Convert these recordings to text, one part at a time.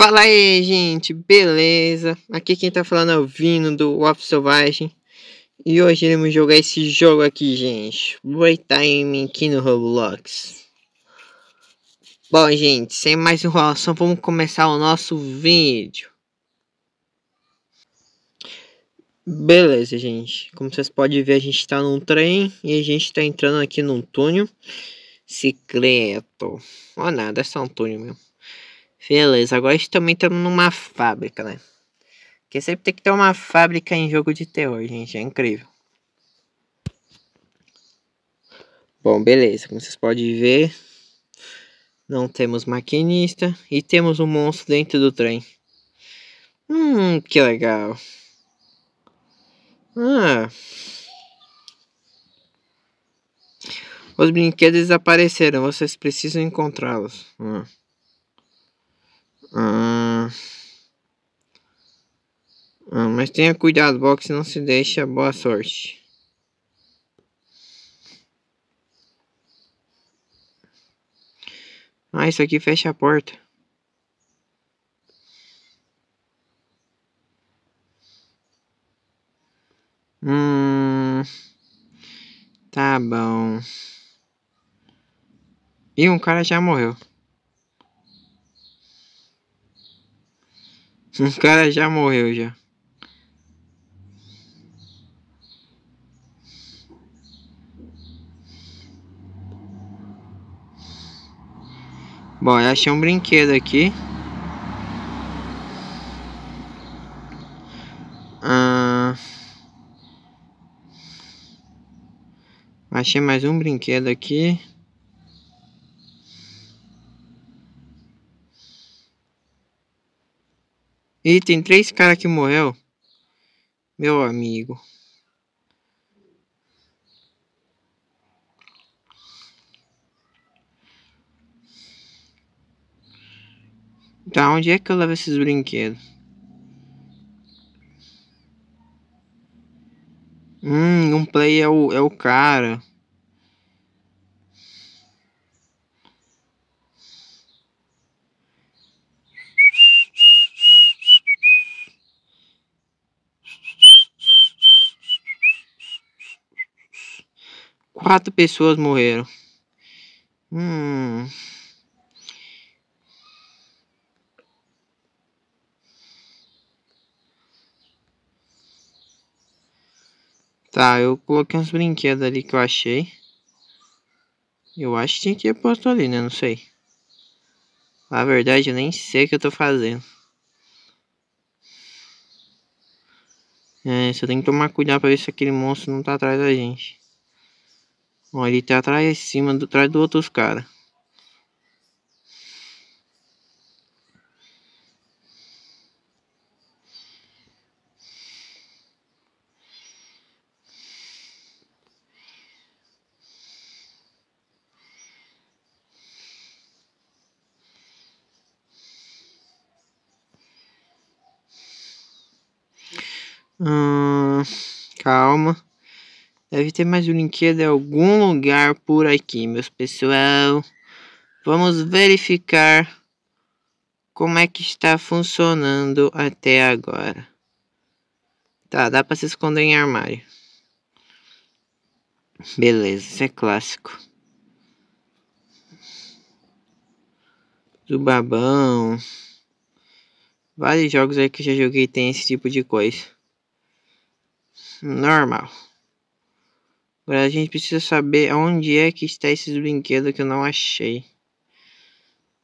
Fala aí, gente, beleza? Aqui quem tá falando é o Vino do Off Selvagem. E hoje iremos jogar esse jogo aqui, gente. Boytime aqui no Roblox. Bom, gente, sem mais enrolação, vamos começar o nosso vídeo. Beleza, gente. Como vocês podem ver, a gente tá num trem e a gente tá entrando aqui num túnel secreto. Ó, nada, é só um túnel mesmo. Beleza, agora a gente também tá numa fábrica, né? Porque sempre tem que ter uma fábrica em jogo de terror, gente. É incrível. Bom, beleza. Como vocês podem ver, não temos maquinista e temos um monstro dentro do trem. Hum, que legal. Ah. Os brinquedos desapareceram, vocês precisam encontrá-los. Ah. Ah. ah, mas tenha cuidado, boxe não se deixa. Boa sorte. Ah, isso aqui fecha a porta. Hum, tá bom. E um cara já morreu. Uns caras já morreu já. Bom, eu achei um brinquedo aqui. Ah, achei mais um brinquedo aqui. E tem três caras que morreu. Meu amigo. Tá, onde é que eu levo esses brinquedos? Hum, um play é o, é o cara. Quatro pessoas morreram. Hum. Tá, eu coloquei uns brinquedos ali que eu achei. Eu acho que tinha que ir posto ali, né? Não sei. Na verdade, eu nem sei o que eu tô fazendo. É, só tem que tomar cuidado pra ver se aquele monstro não tá atrás da gente. Bom, ele tá atrás em cima, do, atrás do outros cara. Hum, calma. Deve ter mais brinquedo em algum lugar por aqui, meus pessoal. Vamos verificar como é que está funcionando até agora. Tá, dá para se esconder em armário. Beleza, isso é clássico. Do babão. Vários jogos aí que eu já joguei tem esse tipo de coisa. Normal. Agora a gente precisa saber onde é que está esses brinquedos que eu não achei.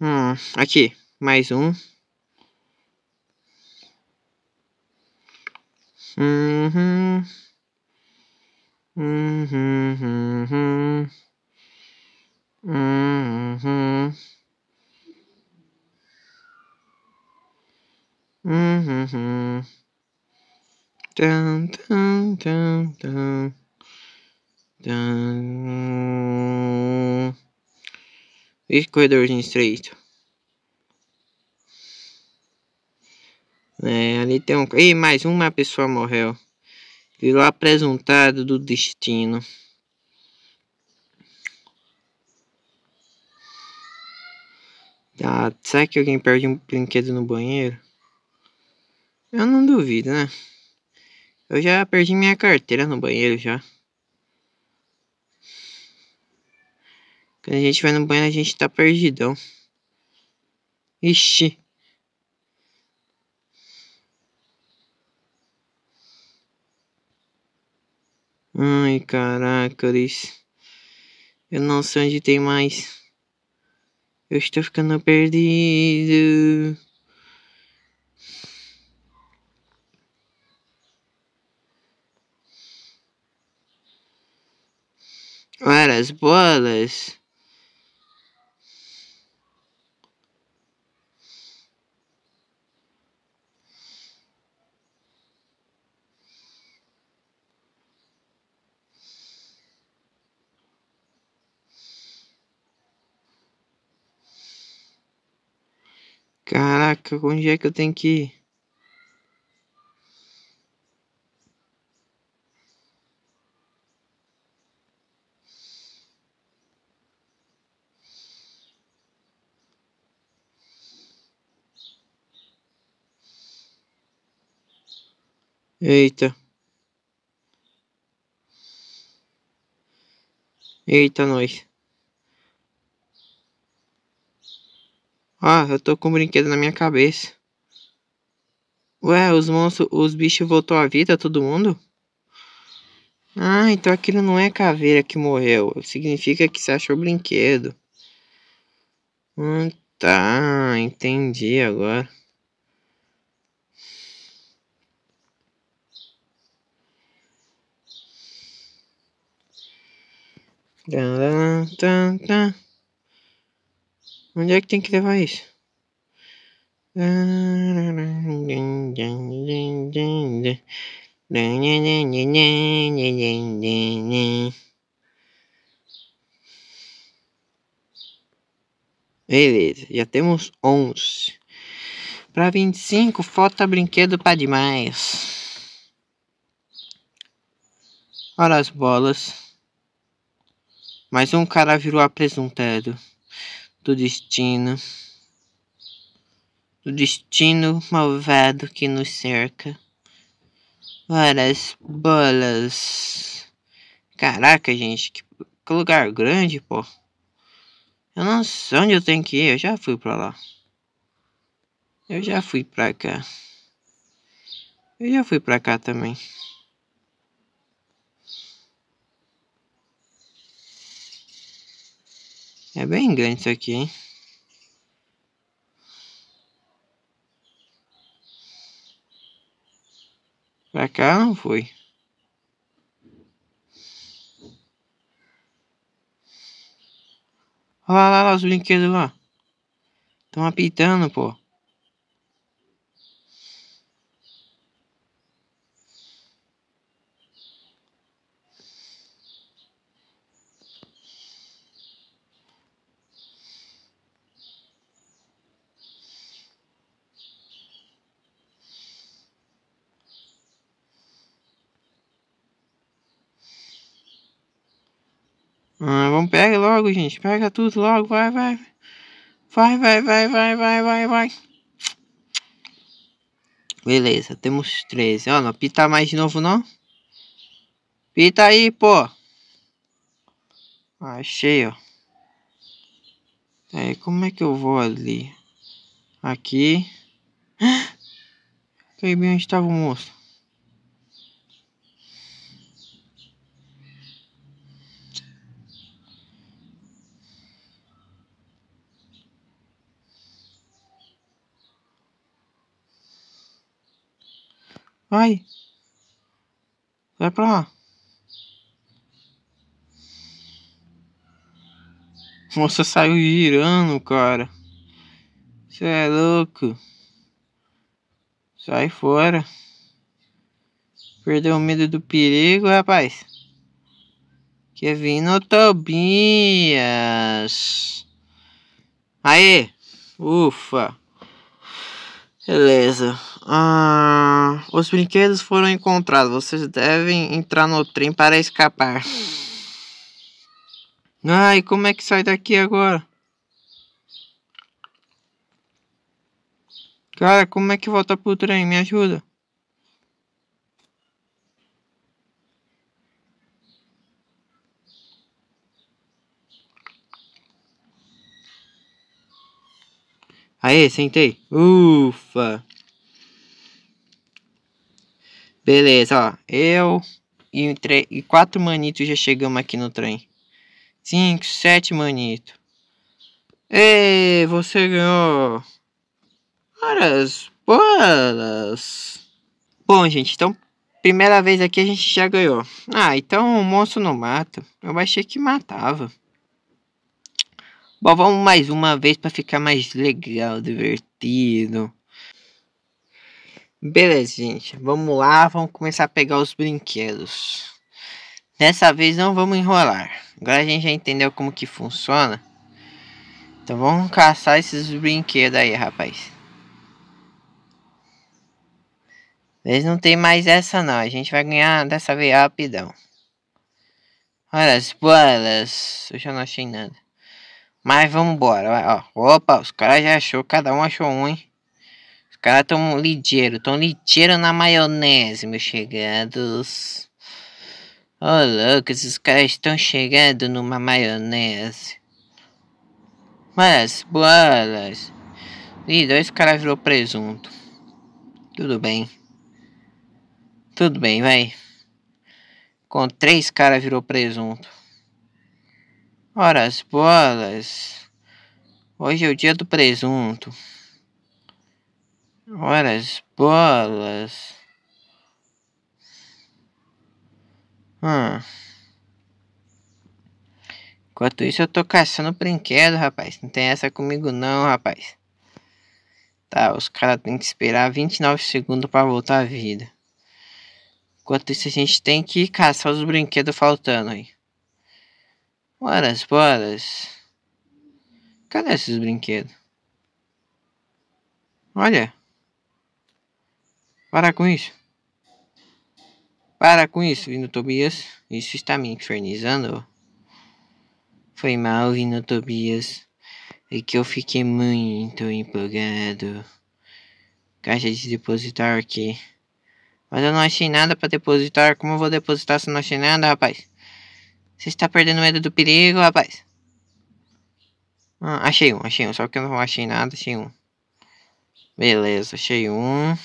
Hum, aqui, mais um. Uhum. Esse corredorzinho estreito. É, ali tem um... E mais uma pessoa morreu. Virou apresentado do destino. Ah, será que alguém perde um brinquedo no banheiro? Eu não duvido, né? Eu já perdi minha carteira no banheiro já. Quando a gente vai no banheiro, a gente tá perdidão. Ixi. Ai, caraca, isso, Eu não sei onde tem mais. Eu estou ficando perdido. olha as bolas. Caraca, onde é que eu tenho que ir? Eita. Eita, nós. Ah, eu tô com um brinquedo na minha cabeça. Ué, os monstros, os bichos voltou à vida, todo mundo? Ah, então aquilo não é caveira que morreu. Significa que você achou o brinquedo. Hum, tá, entendi agora. Tan, tan, tan. Onde é que tem que levar isso? Beleza, já temos 11. Para 25, falta brinquedo para demais. Olha as bolas. Mais um cara virou apresentado do destino, do destino malvado que nos cerca. Várias bolas. Caraca, gente, que, que lugar grande, pô. Eu não sei onde eu tenho que ir, eu já fui pra lá. Eu já fui pra cá. Eu já fui pra cá também. É bem grande isso aqui, hein? Pra cá não foi. Olha lá, lá, lá os brinquedos lá. Estão apitando, pô. Ah, vamos pega logo, gente. Pega tudo logo, vai, vai. Vai, vai, vai, vai, vai, vai, vai. Beleza, temos 13. Ó, não pita mais de novo, não? Pita aí, pô. Ah, achei, ó. Aí, como é que eu vou ali? Aqui. Fiquei bem onde estava o monstro. Vai. Vai pra lá. Moça saiu girando, cara. Você é louco. Sai fora. Perdeu o medo do perigo, rapaz. Quer vir no Tobias. Aê. Ufa. Beleza. Ah, os brinquedos foram encontrados. Vocês devem entrar no trem para escapar. Ai, como é que sai daqui agora? Cara, como é que volta pro trem? Me ajuda. Aê, sentei. Ufa. Beleza, ó. Eu e, e quatro manitos já chegamos aqui no trem. Cinco, sete manitos. Ei, você ganhou. Horas bolas. Bom, gente, então... Primeira vez aqui a gente já ganhou. Ah, então o monstro não mata. É Eu achei que matava. Bom, vamos mais uma vez para ficar mais legal, divertido. Beleza, gente. Vamos lá, vamos começar a pegar os brinquedos. Dessa vez não vamos enrolar. Agora a gente já entendeu como que funciona. Então vamos caçar esses brinquedos aí, rapaz. Eles não tem mais essa não. A gente vai ganhar dessa vez rapidão. Olha as bolas. Eu já não achei nada. Mas vamos embora, ó. Opa, os caras já achou, cada um achou um, hein? Os caras tão ligeiro, tão ligeiro na maionese, meus chegados. Ô, oh, louco, esses caras estão chegando numa maionese. Mas, bolas. Ih, dois caras virou presunto. Tudo bem. Tudo bem, vai. Com três caras virou presunto. Ora as bolas, hoje é o dia do presunto. Ora as bolas. Hum. Enquanto isso eu tô caçando brinquedo, rapaz. Não tem essa comigo não, rapaz. Tá, os caras tem que esperar 29 segundos para voltar à vida. Enquanto isso a gente tem que caçar os brinquedos faltando aí. Horas, horas. Cadê esses brinquedos? Olha. Para com isso. Para com isso, Vino Tobias. Isso está me infernizando. Foi mal, Vino Tobias. É que eu fiquei muito empolgado. Caixa de depositar aqui. Mas eu não achei nada para depositar. Como eu vou depositar se eu não achei nada, rapaz? Você está perdendo medo do perigo, rapaz. Ah, achei um, achei um. Só que eu não achei nada, achei um. Beleza, achei um.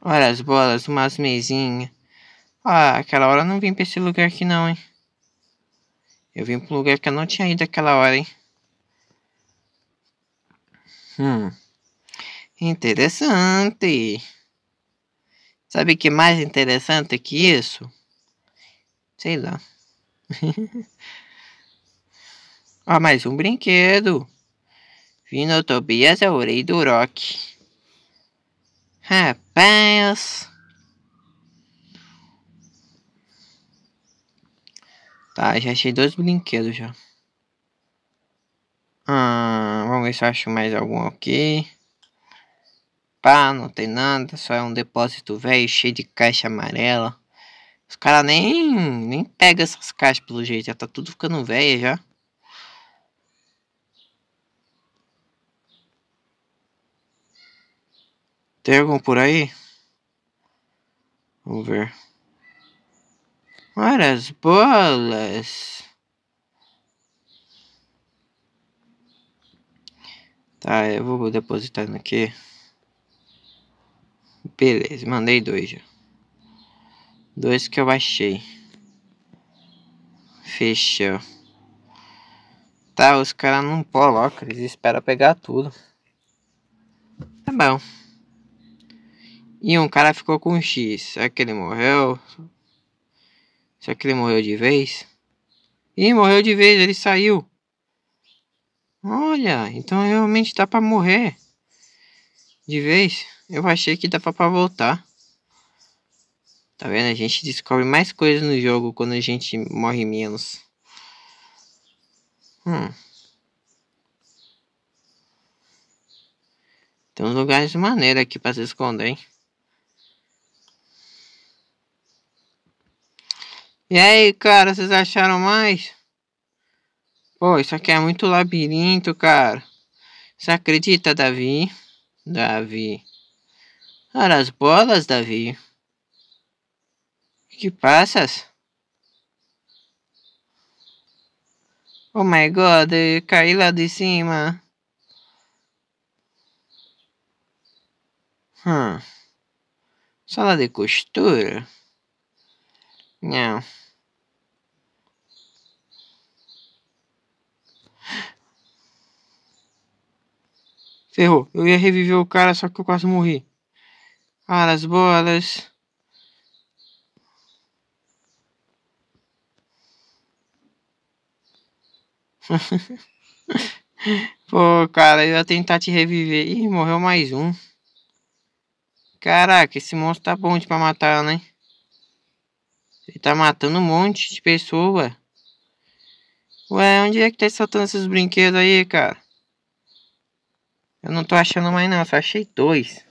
Olha as bolas, umas mesinhas. Ah, aquela hora eu não vim pra esse lugar aqui não, hein. Eu vim para um lugar que eu não tinha ido aquela hora, hein. Hum. Interessante. Sabe que mais interessante que isso? Sei lá. ah, mais um brinquedo. Vino Tobias é o rei do rock. Rapaz. Tá, já achei dois brinquedos já. Ah, vamos ver se eu acho mais algum aqui pá, não tem nada, só é um depósito velho, cheio de caixa amarela. Os caras nem, nem pegam essas caixas pelo jeito, já tá tudo ficando velha já. Tem algum por aí? Vamos ver. Olha as bolas. Tá, eu vou depositar aqui. Beleza, mandei dois já. Dois que eu baixei. Fechou. Tá, os caras não colocam, eles esperam pegar tudo. Tá bom. E um cara ficou com um X. Será que ele morreu? Será que ele morreu de vez? Ih, morreu de vez, ele saiu. Olha, então realmente dá pra morrer. De vez eu achei que dava pra voltar. Tá vendo? A gente descobre mais coisas no jogo quando a gente morre menos. Hum. Tem uns lugares maneiros aqui pra se esconder, hein? E aí, cara, vocês acharam mais? Pô, isso aqui é muito labirinto, cara. Você acredita, Davi? Davi. Ora ah, as bolas, Davi. Que passas? Oh my god, cai caí lá de cima. Hum. Sala de costura? Não. Ferrou, eu ia reviver o cara, só que eu quase morri. Olha as bolas. Pô, cara, eu ia tentar te reviver. Ih, morreu mais um. Caraca, esse monstro tá bom pra matar, né? Ele tá matando um monte de pessoa. Ué, onde é que tá soltando esses brinquedos aí, cara? Eu não tô achando mais não, só achei dois.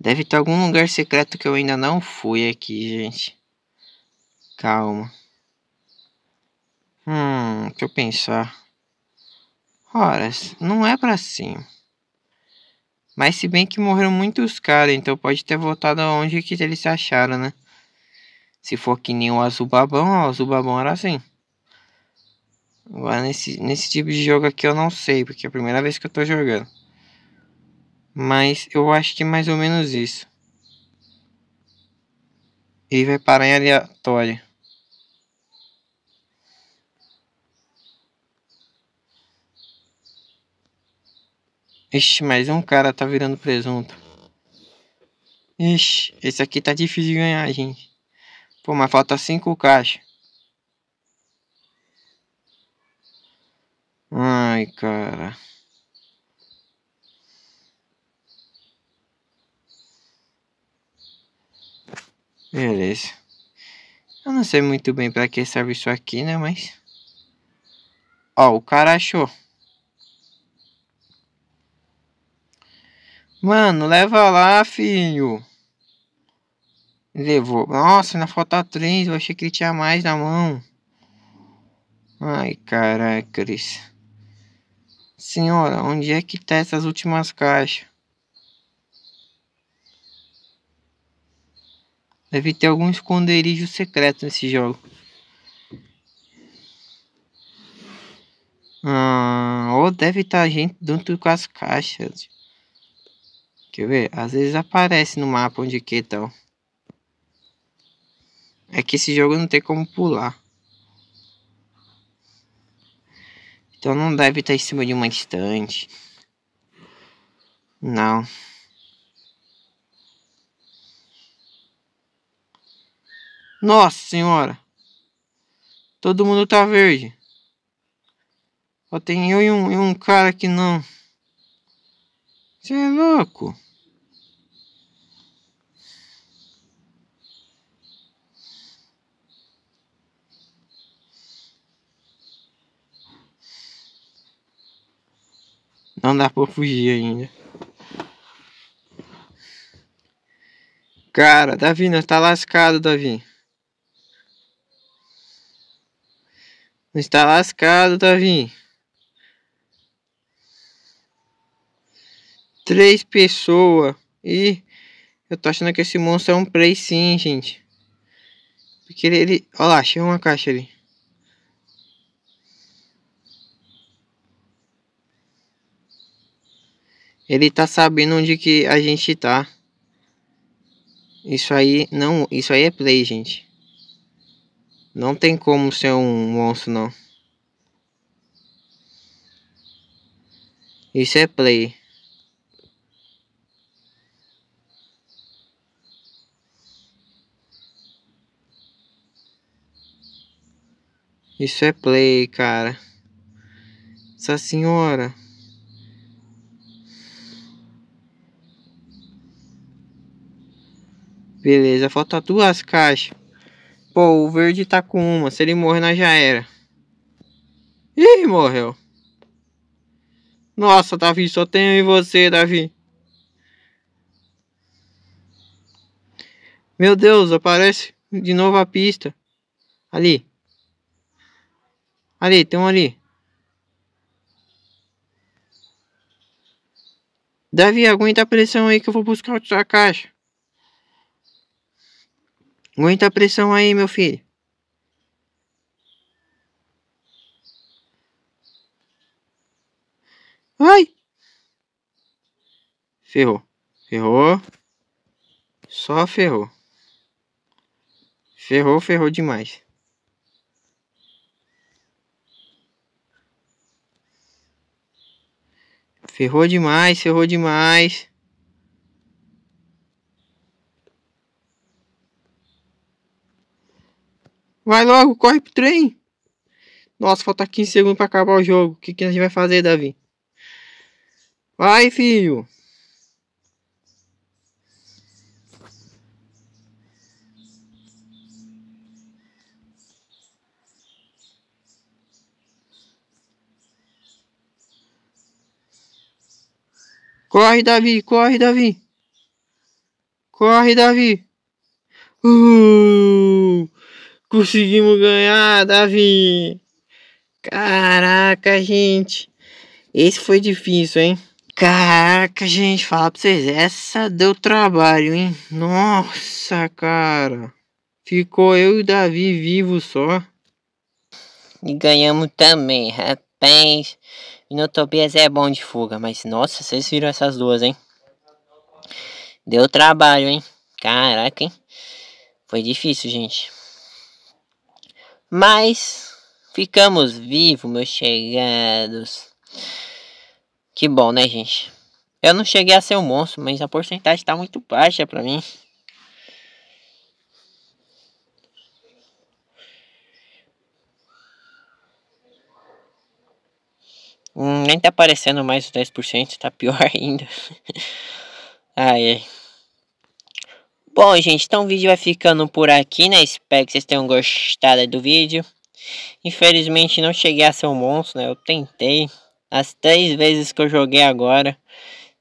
Deve ter algum lugar secreto que eu ainda não fui aqui, gente. Calma. Hum, deixa eu pensar. Ora, não é pra cima. Mas se bem que morreram muitos caras, então pode ter voltado aonde que eles se acharam, né? Se for que nem o azul babão, ó, o azul babão era assim. Agora nesse, nesse tipo de jogo aqui eu não sei, porque é a primeira vez que eu tô jogando. Mas eu acho que é mais ou menos isso. e vai parar em aleatório. Ixi, mais um cara tá virando presunto. Ixi, esse aqui tá difícil de ganhar, gente. Pô, mas falta cinco caixas. Ai, cara. Beleza. Eu não sei muito bem pra que serve isso aqui, né? Mas... Ó, o cara achou. Mano, leva lá, filho. Levou. Nossa, na falta três. Eu achei que ele tinha mais na mão. Ai, caraca, Cris. Senhora, onde é que tá essas últimas caixas? Deve ter algum esconderijo secreto nesse jogo. Ah, ou deve estar tá gente dentro com as caixas. Quer ver? Às vezes aparece no mapa onde que tal. Tá. É que esse jogo não tem como pular. Então não deve estar tá em cima de uma estante. Não. Nossa senhora. Todo mundo tá verde. Só tem eu e um, e um cara que não. Você é louco? Não dá pra fugir ainda. Cara, Davi, nós tá lascado, Davi. Não está lascado, Davi. Três pessoas. e eu tô achando que esse monstro é um play sim, gente. Porque ele... ele... Olha lá, achei uma caixa ali. Ele tá sabendo onde que a gente tá. Isso aí não, isso aí é play, gente. Não tem como ser um monstro, não. Isso é play. Isso é play, cara. Essa senhora. Beleza, falta duas caixas. Pô, o verde tá com uma. Se ele morrer, nós já era. Ih, morreu. Nossa, Davi, só tenho em você, Davi. Meu Deus, aparece de novo a pista. Ali. Ali, tem um ali. Davi, aguenta a pressão aí que eu vou buscar outra caixa. Aguenta a pressão aí, meu filho. Ai! Ferrou. Ferrou. Só ferrou. Ferrou, ferrou demais. Ferrou demais, ferrou demais. Vai logo, corre pro trem. Nossa, falta 15 segundos para acabar o jogo. O que, que a gente vai fazer, Davi? Vai, filho. Corre, Davi, corre, Davi. Corre, Davi. Uh! Conseguimos ganhar, Davi! Caraca, gente! Esse foi difícil, hein? Caraca, gente, falar pra vocês, essa deu trabalho, hein? Nossa, cara. Ficou eu e o Davi vivo só. E ganhamos também, rapaz. Minotopias é bom de fuga, mas nossa, vocês viram essas duas, hein? Deu trabalho, hein? Caraca, hein? Foi difícil, gente. Mas ficamos vivos, meus chegados. Que bom, né, gente? Eu não cheguei a ser um monstro, mas a porcentagem tá muito baixa pra mim. Hum, nem tá aparecendo mais os 10%, tá pior ainda. ai, ai. Bom, gente, então o vídeo vai ficando por aqui, né? Espero que vocês tenham gostado do vídeo. Infelizmente não cheguei a ser um monstro, né? Eu tentei. As três vezes que eu joguei agora,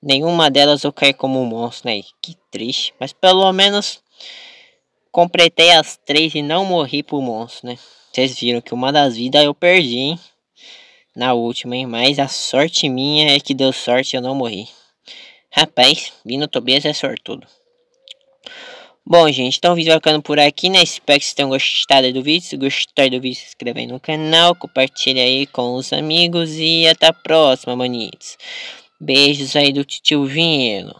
nenhuma delas eu caí como um monstro, né? Que triste. Mas pelo menos completei as três e não morri pro monstro, né? Vocês viram que uma das vidas eu perdi, hein? Na última, hein? Mas a sorte minha é que deu sorte e eu não morri. Rapaz, Vino Tobias é sortudo. Bom, gente, então o vídeo vai ficando por aqui, né? Espero que vocês tenham gostado do vídeo. Se gostar do vídeo, se inscreve aí no canal, compartilha aí com os amigos e até a próxima, manitos. Beijos aí do tio Vino.